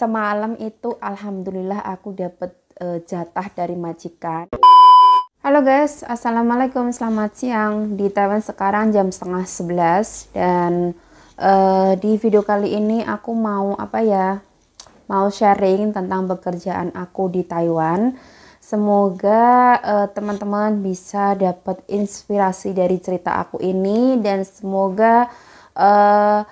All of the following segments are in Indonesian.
Semalam itu alhamdulillah aku dapat e, jatah dari majikan. Halo guys, assalamualaikum, selamat siang. Di Taiwan sekarang jam setengah sebelas dan e, di video kali ini aku mau apa ya? Mau sharing tentang pekerjaan aku di Taiwan. Semoga eh, teman-teman uh, bisa dapat inspirasi dari cerita aku ini dan semoga uh,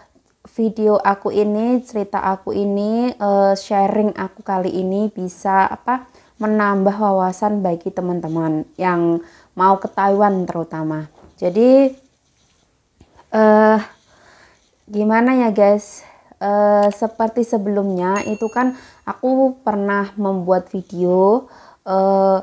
video aku ini, cerita aku ini, uh, sharing aku kali ini bisa apa menambah wawasan bagi teman-teman yang mau ke Taiwan terutama. Jadi uh, gimana ya guys? Uh, seperti sebelumnya itu kan aku pernah membuat video uh,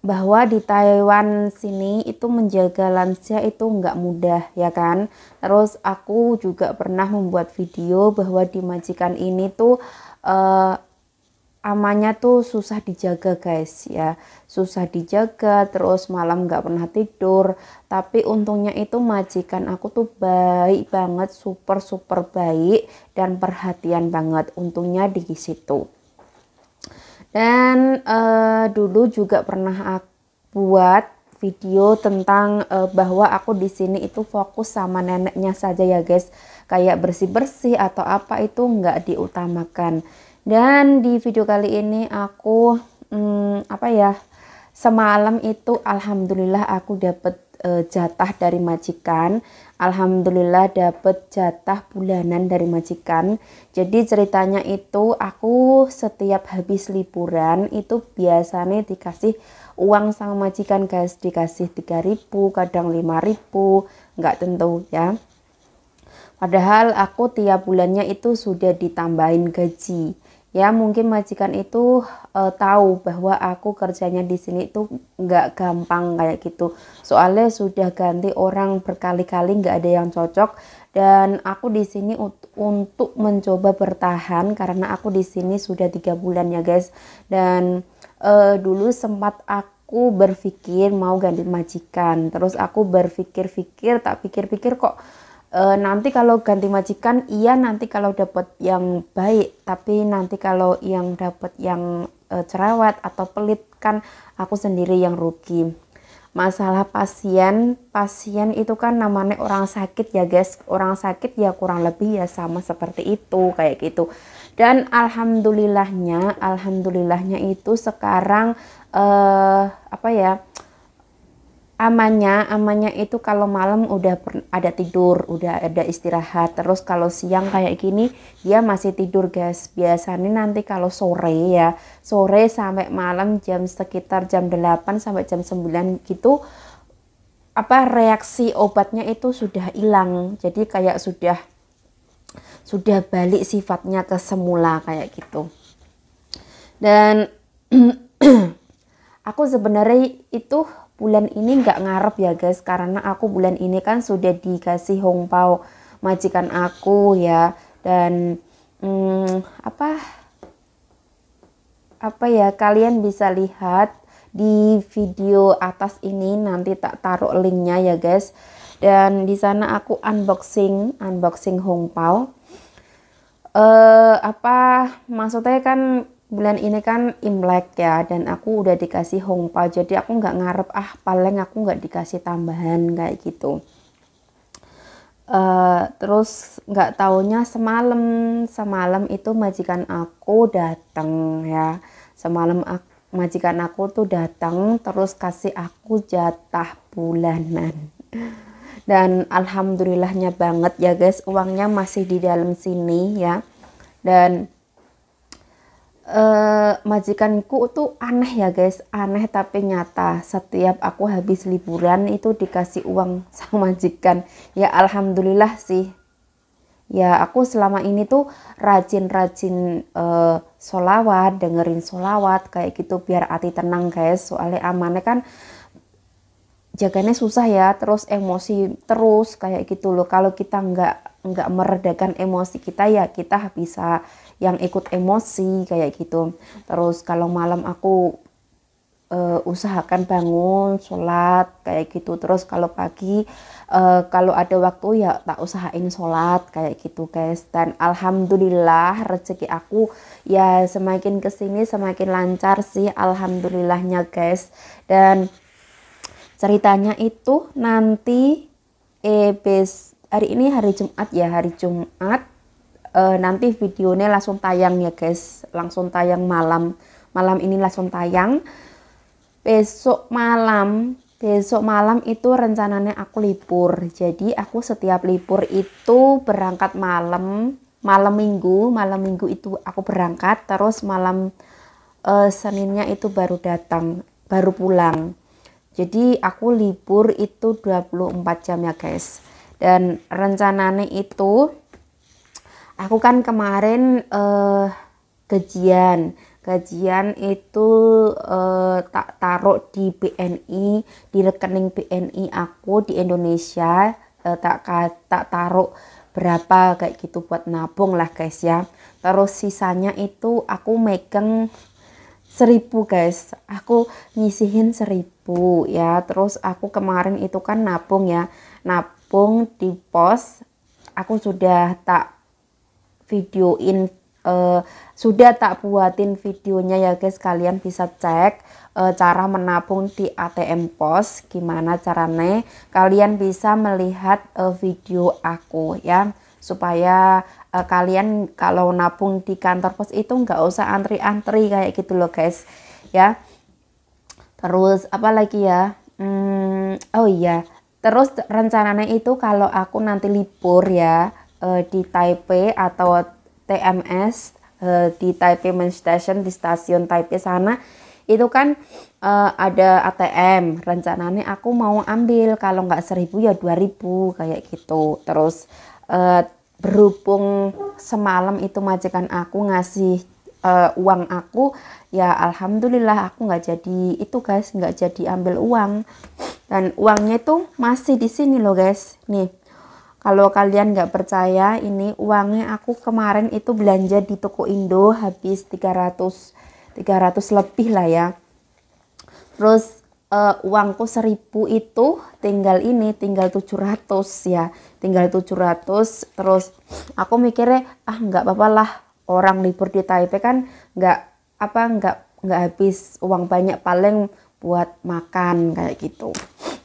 bahwa di Taiwan sini itu menjaga lansia itu nggak mudah ya kan terus aku juga pernah membuat video bahwa di majikan ini tuh eh, amannya tuh susah dijaga guys ya susah dijaga terus malam nggak pernah tidur tapi untungnya itu majikan aku tuh baik banget super super baik dan perhatian banget untungnya di situ dan uh, dulu juga pernah aku buat video tentang uh, bahwa aku di sini itu fokus sama neneknya saja ya guys. Kayak bersih-bersih atau apa itu nggak diutamakan. Dan di video kali ini aku hmm, apa ya? Semalam itu alhamdulillah aku dapet Eh, jatah dari majikan. Alhamdulillah dapat jatah bulanan dari majikan. Jadi ceritanya itu aku setiap habis liburan itu biasanya dikasih uang sama majikan guys, dikasih 3000, kadang 5000, nggak tentu ya. Padahal aku tiap bulannya itu sudah ditambahin gaji ya mungkin majikan itu e, tahu bahwa aku kerjanya di sini itu nggak gampang kayak gitu soalnya sudah ganti orang berkali-kali nggak ada yang cocok dan aku di sini untuk mencoba bertahan karena aku di sini sudah tiga bulan ya guys dan e, dulu sempat aku berpikir mau ganti majikan terus aku berpikir-pikir tak pikir-pikir kok e, nanti kalau ganti majikan iya nanti kalau dapat yang baik tapi nanti kalau yang dapat yang e, cerewet atau pelit kan aku sendiri yang rugi masalah pasien pasien itu kan namanya orang sakit ya guys orang sakit ya kurang lebih ya sama seperti itu kayak gitu dan alhamdulillahnya alhamdulillahnya itu sekarang eh apa ya amannya amannya itu kalau malam udah ada tidur udah ada istirahat terus kalau siang kayak gini dia masih tidur guys biasanya nanti kalau sore ya sore sampai malam jam sekitar jam 8 sampai jam 9 gitu apa reaksi obatnya itu sudah hilang jadi kayak sudah sudah balik sifatnya ke semula kayak gitu dan aku sebenarnya itu bulan ini nggak ngarep ya guys karena aku bulan ini kan sudah dikasih hongpao majikan aku ya dan hmm, apa apa ya kalian bisa lihat di video atas ini nanti tak taruh linknya ya guys dan di sana aku unboxing unboxing hongpao eh uh, apa maksudnya kan bulan ini kan Imlek ya dan aku udah dikasih hongpa jadi aku nggak ngarep ah paling aku nggak dikasih tambahan kayak gitu uh, terus nggak taunya semalam semalam itu majikan aku datang ya semalam aku, majikan aku tuh datang terus kasih aku jatah bulanan dan alhamdulillahnya banget ya guys uangnya masih di dalam sini ya dan eh, majikanku tuh aneh ya guys aneh tapi nyata setiap aku habis liburan itu dikasih uang sama majikan ya alhamdulillah sih ya aku selama ini tuh rajin-rajin eh, solawat dengerin solawat kayak gitu biar hati tenang guys soalnya amannya kan jaganya susah ya terus emosi terus kayak gitu loh kalau kita nggak nggak meredakan emosi kita ya kita bisa yang ikut emosi kayak gitu terus kalau malam aku uh, usahakan bangun sholat kayak gitu terus kalau pagi uh, kalau ada waktu ya tak usahain sholat kayak gitu guys dan alhamdulillah rezeki aku ya semakin kesini semakin lancar sih alhamdulillahnya guys dan ceritanya itu nanti eh bes, hari ini hari Jumat ya hari Jumat uh, nanti videonya langsung tayang ya guys langsung tayang malam malam ini langsung tayang besok malam besok malam itu rencananya aku libur jadi aku setiap libur itu berangkat malam malam minggu malam minggu itu aku berangkat terus malam uh, Seninnya itu baru datang baru pulang jadi aku libur itu 24 jam ya guys dan rencananya itu aku kan kemarin uh, gajian gajian itu uh, eh, tak taruh di BNI di rekening BNI aku di Indonesia uh, tak tak taruh berapa kayak gitu buat nabung lah guys ya terus sisanya itu aku megang seribu guys aku nyisihin seribu ya terus aku kemarin itu kan nabung ya nabung di pos aku sudah tak videoin uh, sudah tak buatin videonya ya guys kalian bisa cek uh, cara menabung di ATM pos gimana caranya kalian bisa melihat uh, video aku ya supaya uh, kalian kalau nabung di kantor pos itu nggak usah antri-antri kayak gitu loh guys ya terus apa lagi ya hmm, oh iya terus rencananya itu kalau aku nanti libur ya uh, di Taipei atau TMS uh, eh, di Taipei Main Station di stasiun Taipei sana itu kan uh, ada ATM rencananya aku mau ambil kalau nggak seribu ya dua ribu kayak gitu terus uh, berhubung semalam itu majikan aku ngasih uh, uang aku ya alhamdulillah aku nggak jadi itu guys nggak jadi ambil uang dan uangnya itu masih di sini loh guys nih kalau kalian nggak percaya, ini uangnya aku kemarin itu belanja di toko Indo habis 300 300 lebih lah ya. Terus uh, uangku 1000 itu tinggal ini tinggal 700 ya. Tinggal 700 terus aku mikirnya ah nggak apa-apa lah orang libur di Taipei kan nggak apa nggak nggak habis uang banyak paling buat makan kayak gitu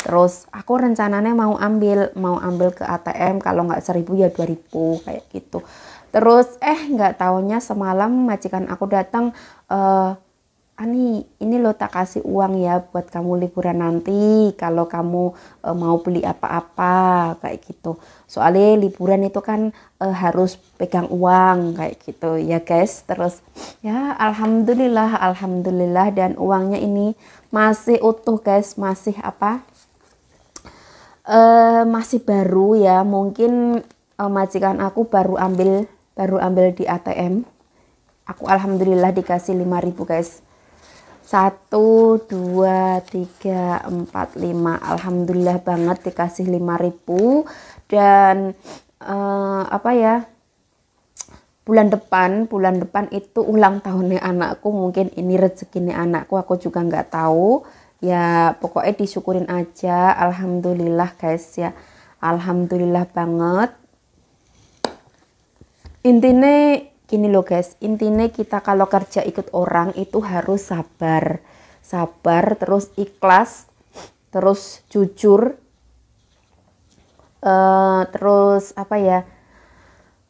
terus aku rencananya mau ambil mau ambil ke ATM kalau nggak seribu ya dua ribu kayak gitu terus eh nggak taunya semalam majikan aku datang eh Ani ini lo tak kasih uang ya buat kamu liburan nanti kalau kamu e, mau beli apa-apa kayak gitu soalnya liburan itu kan e, harus pegang uang kayak gitu ya guys terus ya alhamdulillah alhamdulillah dan uangnya ini masih utuh guys masih apa uh, masih baru ya mungkin uh, majikan aku baru ambil baru ambil di ATM aku alhamdulillah dikasih 5000 guys 1 2 3 4 5 alhamdulillah banget dikasih 5000 dan uh, apa ya bulan depan bulan depan itu ulang tahunnya anakku mungkin ini rezekinya anakku aku juga nggak tahu ya pokoknya disyukurin aja alhamdulillah guys ya alhamdulillah banget intinya gini loh guys intinya kita kalau kerja ikut orang itu harus sabar sabar terus ikhlas terus jujur uh, terus apa ya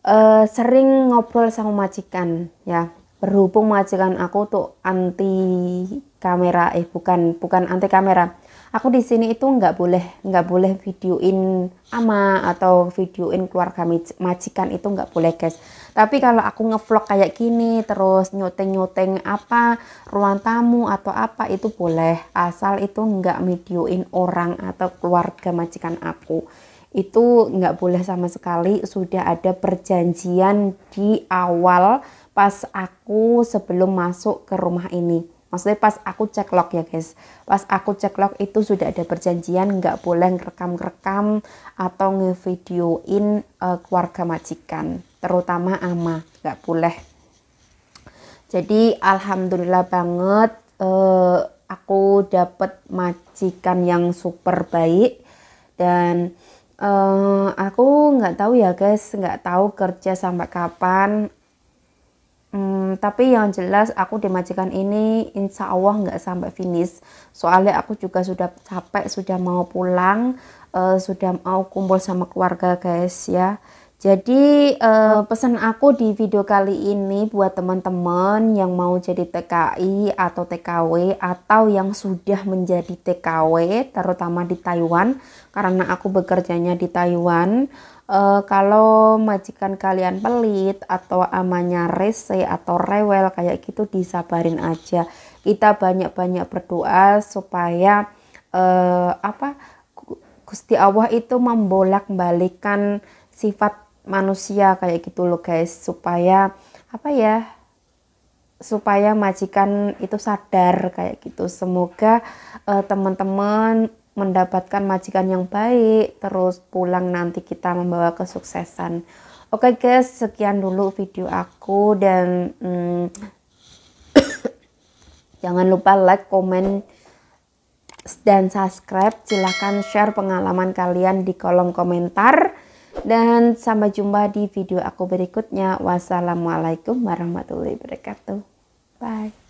uh, sering ngobrol sama majikan ya berhubung majikan aku tuh anti kamera eh bukan bukan anti kamera aku di sini itu nggak boleh nggak boleh videoin ama atau videoin keluarga majikan itu nggak boleh guys tapi kalau aku ngevlog kayak gini terus nyoteng nyoteng apa ruang tamu atau apa itu boleh asal itu nggak videoin orang atau keluarga majikan aku itu nggak boleh sama sekali sudah ada perjanjian di awal pas aku sebelum masuk ke rumah ini Maksudnya pas aku cek log ya guys, pas aku cek log itu sudah ada perjanjian nggak boleh ngerekam rekam atau ngevideoin uh, keluarga majikan, terutama ama nggak boleh. Jadi alhamdulillah banget uh, aku dapet majikan yang super baik dan uh, aku nggak tahu ya guys, nggak tahu kerja sampai kapan Hmm, tapi yang jelas aku di majikan ini insya Allah nggak sampai finish. Soalnya aku juga sudah capek, sudah mau pulang, uh, sudah mau kumpul sama keluarga guys ya. Jadi uh, pesan aku di video kali ini buat teman-teman yang mau jadi TKI atau TKW atau yang sudah menjadi TKW terutama di Taiwan karena aku bekerjanya di Taiwan uh, kalau majikan kalian pelit atau amannya rese atau rewel kayak gitu disabarin aja kita banyak-banyak berdoa supaya uh, apa Gusti Allah itu membolak-balikan sifat manusia kayak gitu loh guys supaya apa ya supaya majikan itu sadar kayak gitu semoga teman eh, teman-teman mendapatkan majikan yang baik, terus pulang nanti kita membawa kesuksesan. Oke okay guys, sekian dulu video aku dan hmm, jangan lupa like, comment, dan subscribe. Silahkan share pengalaman kalian di kolom komentar. Dan sampai jumpa di video aku berikutnya. Wassalamualaikum warahmatullahi wabarakatuh. Bye.